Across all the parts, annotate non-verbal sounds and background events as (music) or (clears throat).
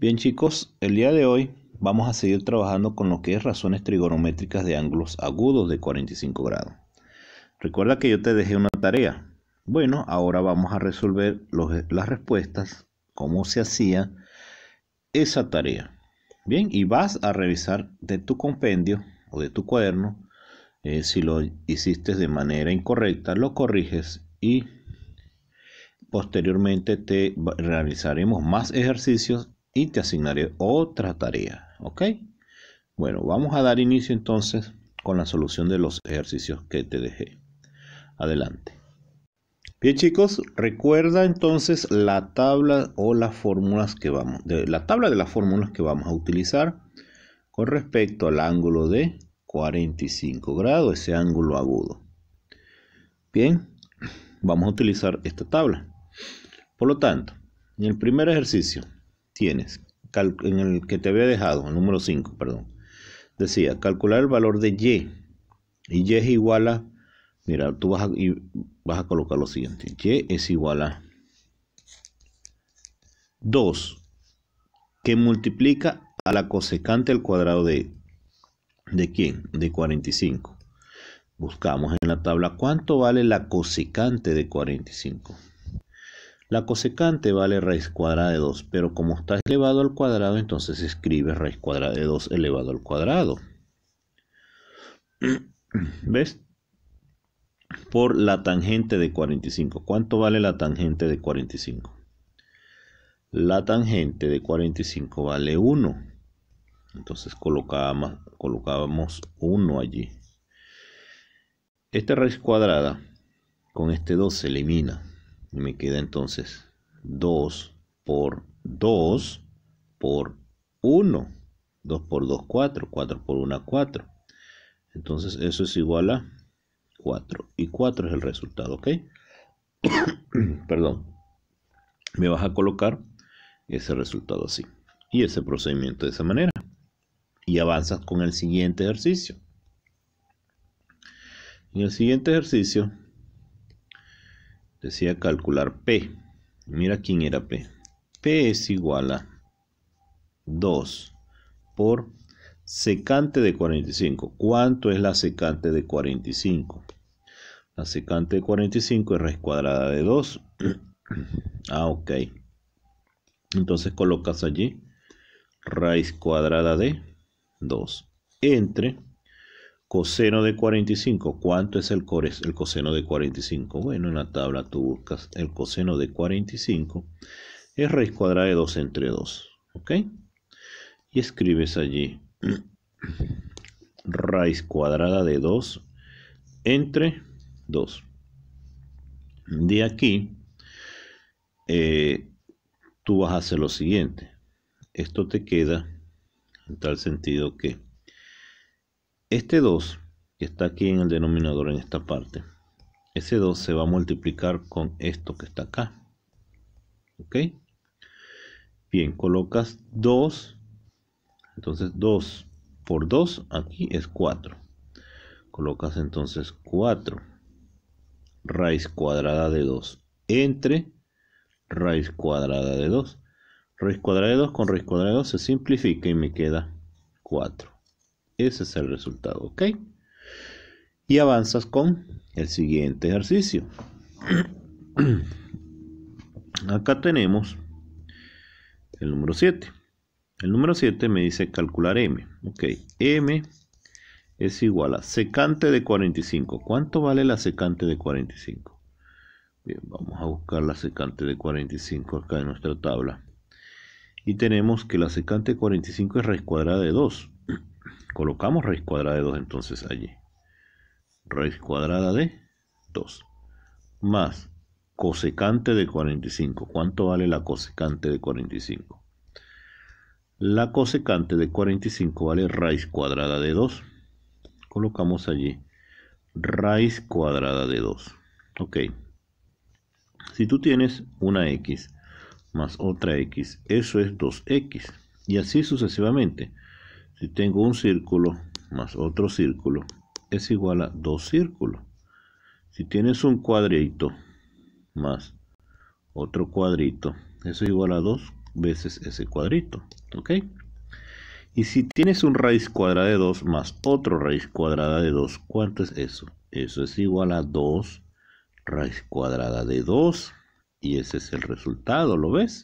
Bien chicos, el día de hoy vamos a seguir trabajando con lo que es razones trigonométricas de ángulos agudos de 45 grados. Recuerda que yo te dejé una tarea. Bueno, ahora vamos a resolver las respuestas, cómo se hacía esa tarea. Bien, y vas a revisar de tu compendio o de tu cuaderno. Eh, si lo hiciste de manera incorrecta, lo corriges y posteriormente te realizaremos más ejercicios y te asignaré otra tarea. ¿Ok? Bueno, vamos a dar inicio entonces con la solución de los ejercicios que te dejé. Adelante. Bien chicos, recuerda entonces la tabla o las fórmulas que vamos, de, la tabla de las fórmulas que vamos a utilizar con respecto al ángulo de 45 grados, ese ángulo agudo. Bien, vamos a utilizar esta tabla. Por lo tanto, en el primer ejercicio tienes, en el que te había dejado, el número 5, perdón, decía, calcular el valor de Y. Y Y es igual a, mira, tú vas a, y vas a colocar lo siguiente, Y es igual a 2, que multiplica a la cosecante al cuadrado de, ¿de quién? De 45. Buscamos en la tabla cuánto vale la cosecante de 45. La cosecante vale raíz cuadrada de 2, pero como está elevado al cuadrado, entonces escribe raíz cuadrada de 2 elevado al cuadrado. (clears throat) ¿Ves? Por la tangente de 45. ¿Cuánto vale la tangente de 45? La tangente de 45 vale 1. Entonces colocábamos, colocábamos 1 allí. Esta raíz cuadrada con este 2 se elimina. Y me queda entonces 2 por 2 por 1. 2 por 2, 4. 4 por 1, 4. Entonces eso es igual a 4. Y 4 es el resultado, ¿ok? (coughs) Perdón. Me vas a colocar ese resultado así. Y ese procedimiento de esa manera. Y avanzas con el siguiente ejercicio. En el siguiente ejercicio decía calcular P. Mira quién era P. P es igual a 2 por secante de 45. ¿Cuánto es la secante de 45? La secante de 45 es raíz cuadrada de 2. (clears throat) ah, ok. Entonces colocas allí raíz cuadrada de 2 entre Coseno de 45. ¿Cuánto es el, el coseno de 45? Bueno, en la tabla tú buscas el coseno de 45. Es raíz cuadrada de 2 entre 2. ¿Ok? Y escribes allí (clears throat) raíz cuadrada de 2 entre 2. De aquí, eh, tú vas a hacer lo siguiente. Esto te queda en tal sentido que este 2, que está aquí en el denominador en esta parte, ese 2 se va a multiplicar con esto que está acá. ¿Ok? Bien, colocas 2, entonces 2 por 2 aquí es 4. Colocas entonces 4 raíz cuadrada de 2 entre raíz cuadrada de 2. Raíz cuadrada de 2 con raíz cuadrada de 2 se simplifica y me queda 4. Ese es el resultado, ¿ok? Y avanzas con el siguiente ejercicio. (clears throat) Acá tenemos el número 7. El número 7 me dice calcular M. Ok, M es igual a secante de 45. ¿Cuánto vale la secante de 45? Bien, vamos a buscar la secante de 45 acá en nuestra tabla. Y tenemos que la secante de 45 es raíz cuadrada de 2 colocamos raíz cuadrada de 2 entonces allí. Raíz cuadrada de 2 más cosecante de 45. ¿Cuánto vale la cosecante de 45? La cosecante de 45 vale raíz cuadrada de 2. Colocamos allí raíz cuadrada de 2. Ok. Si tú tienes una x más otra x, eso es 2x. Y así sucesivamente. Si tengo un círculo más otro círculo, es igual a dos círculos. Si tienes un cuadrito más otro cuadrito, eso es igual a dos veces ese cuadrito. ¿Ok? Y si tienes un raíz cuadrada de 2 más otro raíz cuadrada de 2, ¿cuánto es eso? Eso es igual a 2 raíz cuadrada de 2. Y ese es el resultado, ¿lo ves?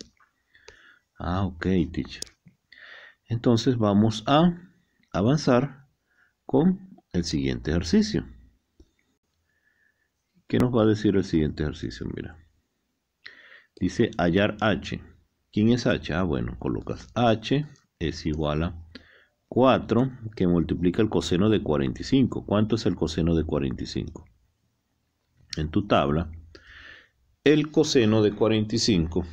Ah, ok, teacher. Entonces vamos a avanzar con el siguiente ejercicio. ¿Qué nos va a decir el siguiente ejercicio? Mira. Dice hallar h. ¿Quién es h? Ah, bueno, colocas h es igual a 4 que multiplica el coseno de 45. ¿Cuánto es el coseno de 45? En tu tabla, el coseno de 45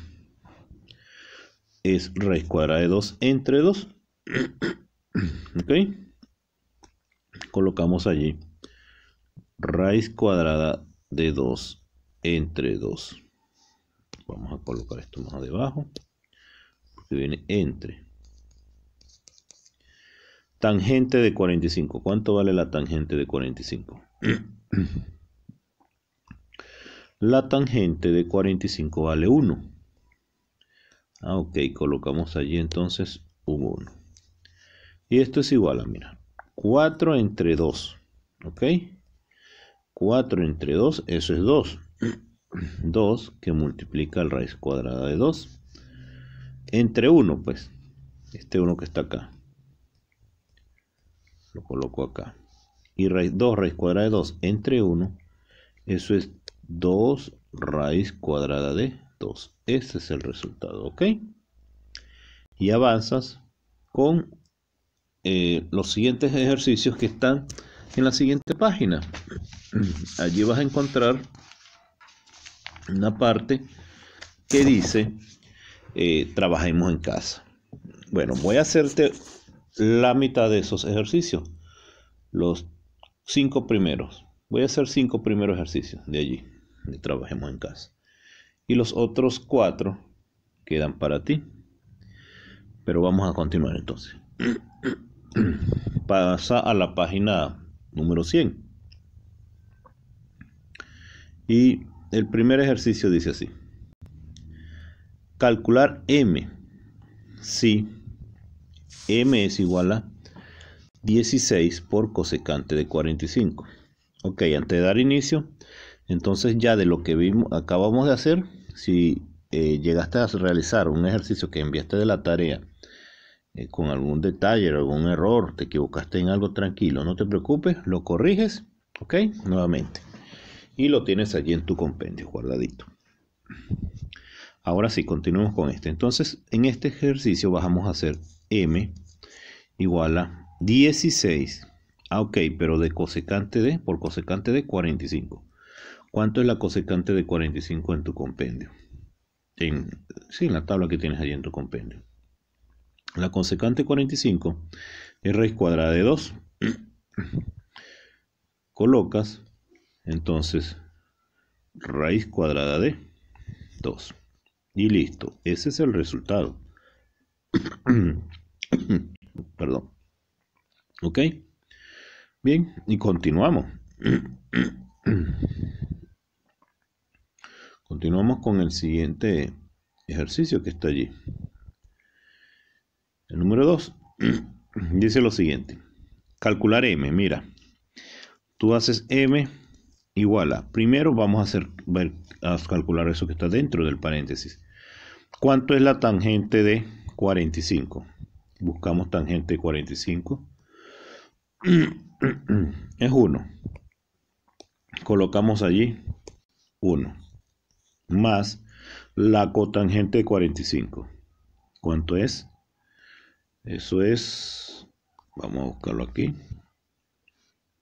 es raíz cuadrada de 2 entre 2. (clears throat) ¿Ok? Colocamos allí raíz cuadrada de 2 entre 2. Vamos a colocar esto más debajo. Porque viene entre. Tangente de 45. ¿Cuánto vale la tangente de 45? (clears throat) la tangente de 45 vale 1. Ah, ok, colocamos allí entonces un 1. Y esto es igual a, mira, 4 entre 2, ¿ok? 4 entre 2, eso es 2. 2 (clears throat) que multiplica la raíz cuadrada de 2. Entre 1, pues, este 1 que está acá. Lo coloco acá. Y raíz, 2 raíz cuadrada de 2 entre 1, eso es 2 raíz cuadrada de ese Este es el resultado, ¿ok? Y avanzas con eh, los siguientes ejercicios que están en la siguiente página. (clears throat) Allí vas a encontrar una parte que dice, eh, trabajemos en casa. Bueno, voy a hacerte la mitad de esos ejercicios, los cinco primeros. Voy a hacer cinco primeros ejercicios de allí, de trabajemos en casa y los otros cuatro quedan para ti. Pero vamos a continuar entonces. (clears throat) Pasa a la página número 100. Y el primer ejercicio dice así. Calcular m si m es igual a 16 por cosecante de 45. Ok, antes de dar inicio, entonces ya de lo que vimos, acabamos de hacer, si eh, llegaste a realizar un ejercicio que enviaste de la tarea eh, con algún detalle, algún error, te equivocaste en algo tranquilo, no te preocupes, lo corriges, ¿ok? Nuevamente. Y lo tienes allí en tu compendio, guardadito. Ahora sí, continuamos con este. Entonces, en este ejercicio vamos a hacer m igual a 16. Ah, ok, pero de cosecante de, por cosecante de 45. ¿Cuánto es la cosecante de 45 en tu compendio? En, sí, en la tabla que tienes allí en tu compendio. La cosecante 45 es raíz cuadrada de 2. (clears throat) Colocas entonces raíz cuadrada de 2. Y listo, ese es el resultado. (clears throat) Perdón. ¿Ok? Bien, y continuamos. (clears throat) Continuamos con el siguiente ejercicio que está allí. El número 2 (clears throat) dice lo siguiente. Calcular m, mira. Tú haces m igual a. Primero vamos a, hacer, a calcular eso que está dentro del paréntesis. ¿Cuánto es la tangente de 45? Buscamos tangente de 45. (clears throat) Es 1. Colocamos allí 1 más la cotangente de 45. ¿Cuánto es? Eso es, vamos a buscarlo aquí,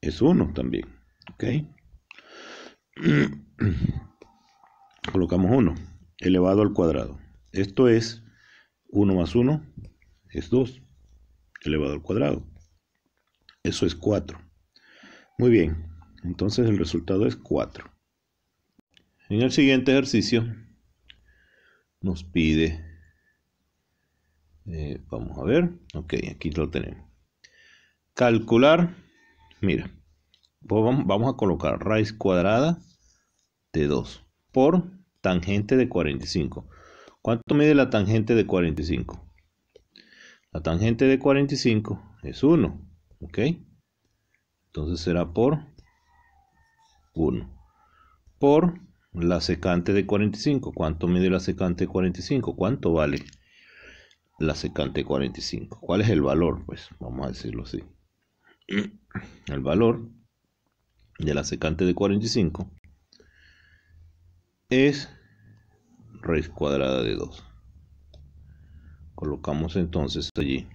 es 1 también, ¿ok? (clears throat) Colocamos 1 elevado al cuadrado. Esto es 1 más 1 es 2 elevado al cuadrado. Eso es 4. Muy bien, entonces el resultado es 4. En el siguiente ejercicio nos pide, eh, vamos a ver, ok, aquí lo tenemos. Calcular, mira, pues vamos a colocar raíz cuadrada de 2 por tangente de 45. ¿Cuánto mide la tangente de 45? La tangente de 45 es 1, ¿ok? Entonces será por 1. Por la secante de 45. ¿Cuánto mide la secante de 45? ¿Cuánto vale la secante de 45? ¿Cuál es el valor? Pues vamos a decirlo así. (clears throat) El valor de la secante de 45 es raíz cuadrada de 2. Colocamos entonces allí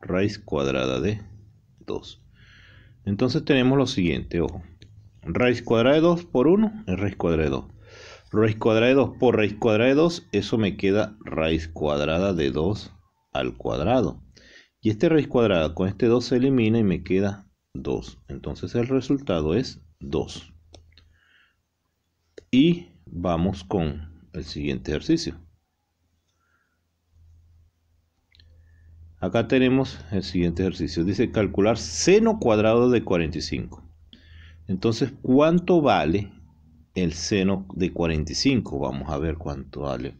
raíz cuadrada de 2. Entonces tenemos lo siguiente, ojo raíz cuadrada de 2 por 1 es raíz cuadrada de 2. Raíz cuadrada de 2 por raíz cuadrada de 2, eso me queda raíz cuadrada de 2 al cuadrado. Y este raíz cuadrada con este 2 se elimina y me queda 2. Entonces el resultado es 2. Y vamos con el siguiente ejercicio. Acá tenemos el siguiente ejercicio. Dice calcular seno cuadrado de 45. Entonces, ¿cuánto vale el seno de 45? Vamos a ver cuánto vale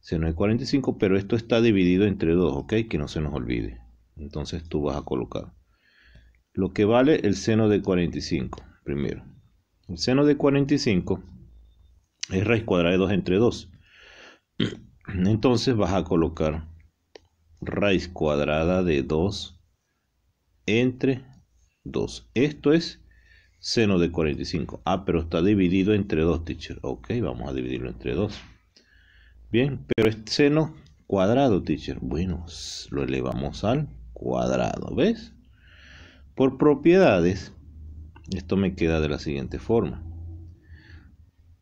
seno de 45, pero esto está dividido entre 2, ¿ok? Que no se nos olvide. Entonces tú vas a colocar lo que vale el seno de 45 primero. El seno de 45 es raíz cuadrada de 2 entre 2. (clears throat) Entonces vas a colocar raíz cuadrada de 2 entre 2. Esto es seno de 45. Ah, pero está dividido entre 2, teacher. Ok, vamos a dividirlo entre 2. Bien, pero es seno cuadrado, teacher. Bueno, lo elevamos al cuadrado, ¿ves? Por propiedades, esto me queda de la siguiente forma.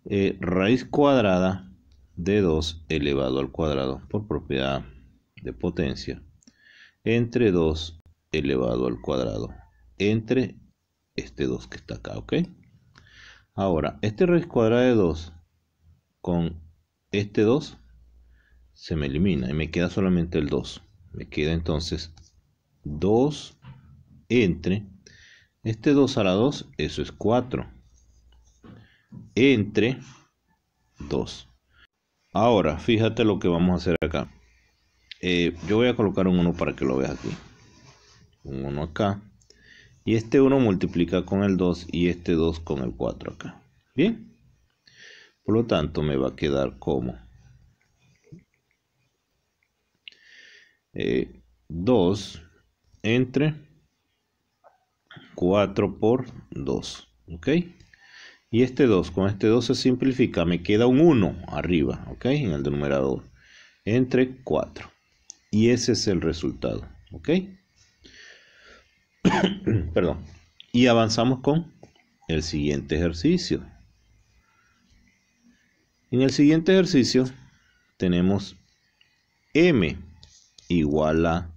Eh, raíz cuadrada de 2 elevado al cuadrado por propiedad de potencia entre 2 elevado al cuadrado entre este 2 que está acá, ¿ok? Ahora, este raíz cuadrada de 2 con este 2 se me elimina y me queda solamente el 2. Me queda entonces 2 entre este 2 a la 2, eso es 4. Entre 2. Ahora, fíjate lo que vamos a hacer acá. Eh, yo voy a colocar un 1 para que lo veas aquí. Un 1 acá. Y este 1 multiplica con el 2 y este 2 con el 4 acá. Bien. Por lo tanto me va a quedar como 2 eh, entre 4 por 2. ¿Ok? Y este 2, con este 2 se simplifica, me queda un 1 arriba, ¿ok? En el denominador, entre 4. Y ese es el resultado, ¿ok? (coughs) Perdón. Y avanzamos con el siguiente ejercicio. En el siguiente ejercicio tenemos m igual a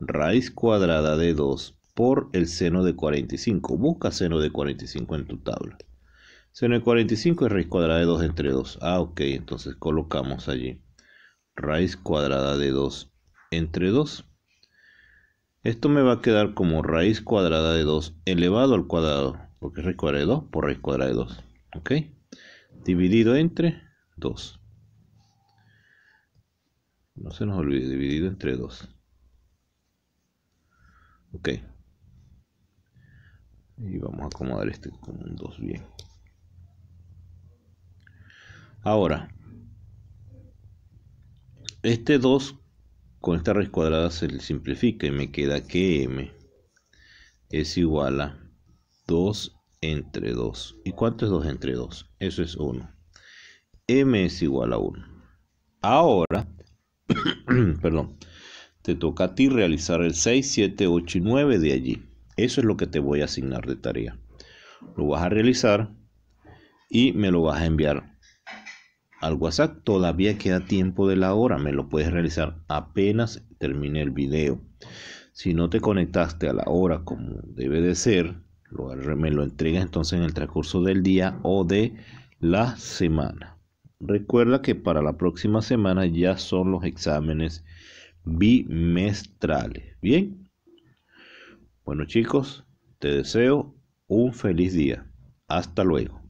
raíz cuadrada de 2 por el seno de 45. Busca seno de 45 en tu tabla. Seno de 45 es raíz cuadrada de 2 entre 2. Ah, ok, entonces colocamos allí raíz cuadrada de 2 entre 2 esto me va a quedar como raíz cuadrada de 2 elevado al cuadrado, porque es raíz cuadrada de 2 por raíz cuadrada de 2, ¿ok? Dividido entre 2. No se nos olvide, dividido entre 2. Ok. Y vamos a acomodar este con un 2 bien. Ahora, este 2 con esta raíz cuadrada se le simplifica y me queda que m es igual a 2 entre 2. ¿Y cuánto es 2 entre 2? Eso es 1. m es igual a 1. Ahora, (clears throat) perdón, te toca a ti realizar el 6, 7, 8 y 9 de allí. Eso es lo que te voy a asignar de tarea. Lo vas a realizar y me lo vas a enviar al WhatsApp todavía queda tiempo de la hora, me lo puedes realizar apenas termine el video. Si no te conectaste a la hora como debe de ser, lo, me lo entregas entonces en el transcurso del día o de la semana. Recuerda que para la próxima semana ya son los exámenes bimestrales. Bien. Bueno chicos, te deseo un feliz día. Hasta luego.